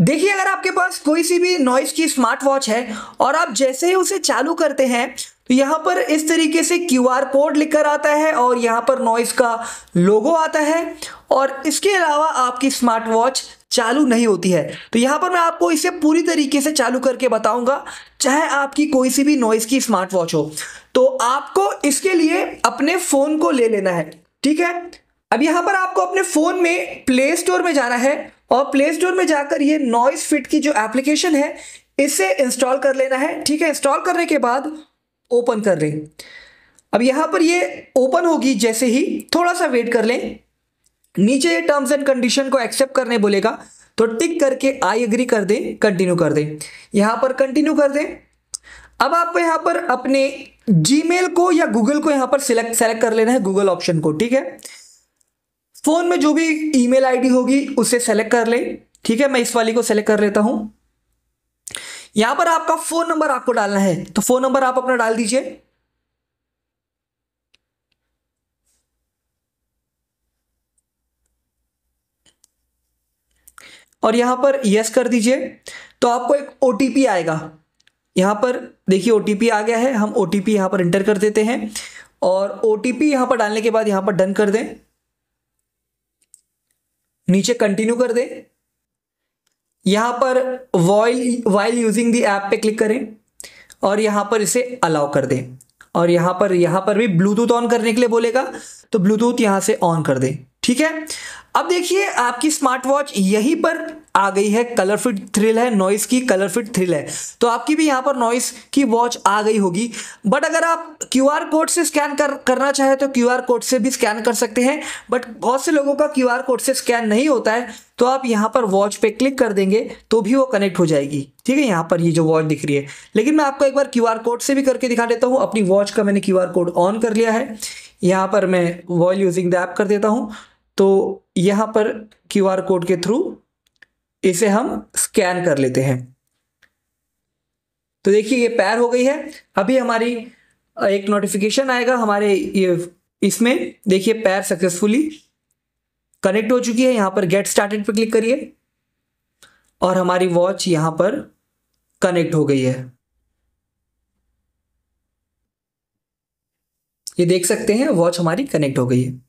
देखिए अगर आपके पास कोई सी भी नॉइस की स्मार्ट वॉच है और आप जैसे ही उसे चालू करते हैं तो यहाँ पर इस तरीके से क्यू आर कोड लिखकर आता है और यहाँ पर नॉइस का लोगो आता है और इसके अलावा आपकी स्मार्ट वॉच चालू नहीं होती है तो यहाँ पर मैं आपको इसे पूरी तरीके से चालू करके बताऊंगा चाहे आपकी कोई सी भी नॉइस की स्मार्ट वॉच हो तो आपको इसके लिए अपने फ़ोन को ले लेना है ठीक है अब यहाँ पर आपको अपने फ़ोन में प्ले स्टोर में जाना है और प्ले स्टोर में जाकर ये नॉइस फिट की जो एप्लीकेशन है इसे इंस्टॉल कर लेना है ठीक है इंस्टॉल करने के बाद ओपन कर लें अब यहां पर ये ओपन होगी जैसे ही थोड़ा सा वेट कर लें नीचे ये टर्म्स एंड कंडीशन को एक्सेप्ट करने बोलेगा तो टिक करके आई एग्री कर दें कंटिन्यू कर दें यहां पर कंटिन्यू कर दें अब आपको यहां पर अपने जीमेल को या गूगल को यहां पर सिलेक्ट सेलेक्ट कर लेना है गूगल ऑप्शन को ठीक है फोन में जो भी ईमेल आईडी होगी उसे सेलेक्ट कर ले ठीक है मैं इस वाली को सेलेक्ट कर लेता हूं यहां पर आपका फोन नंबर आपको डालना है तो फोन नंबर आप अपना डाल दीजिए और यहां पर यस कर दीजिए तो आपको एक ओ आएगा यहां पर देखिए ओ आ गया है हम ओ टीपी यहां पर इंटर कर देते हैं और ओ टीपी यहां पर डालने के बाद यहां पर डन कर दें नीचे कंटिन्यू कर दें यहां पर while while using the app पे क्लिक करें और यहां पर इसे अलाउ कर दें और यहां पर यहां पर भी ब्लूटूथ ऑन करने के लिए बोलेगा तो ब्लूटूथ यहां से ऑन कर दें ठीक है अब देखिए आपकी स्मार्ट वॉच यहीं पर आ गई है कलर फिट थ्रिल है नॉइस की कलर फिट थ्रिल है तो आपकी भी यहाँ पर नॉइस की वॉच आ गई होगी बट अगर आप क्यू कोड से स्कैन कर करना चाहे तो क्यू कोड से भी स्कैन कर सकते हैं बट बहुत से लोगों का क्यू कोड से स्कैन नहीं होता है तो आप यहाँ पर वॉच पे क्लिक कर देंगे तो भी वो कनेक्ट हो जाएगी ठीक है यहाँ पर ये जो वॉच दिख रही है लेकिन मैं आपको एक बार क्यू कोड से भी करके दिखा देता हूँ अपनी वॉच का मैंने क्यू कोड ऑन कर लिया है यहाँ पर मैं वॉल यूजिंग द ऐप कर देता हूँ तो यहाँ पर क्यू कोड के थ्रू इसे हम स्कैन कर लेते हैं तो देखिए ये पैर हो गई है अभी हमारी एक नोटिफिकेशन आएगा हमारे ये इसमें देखिए पैर सक्सेसफुली कनेक्ट हो चुकी है यहां पर गेट स्टार्टेड पर क्लिक करिए और हमारी वॉच यहां पर कनेक्ट हो गई है ये देख सकते हैं वॉच हमारी कनेक्ट हो गई है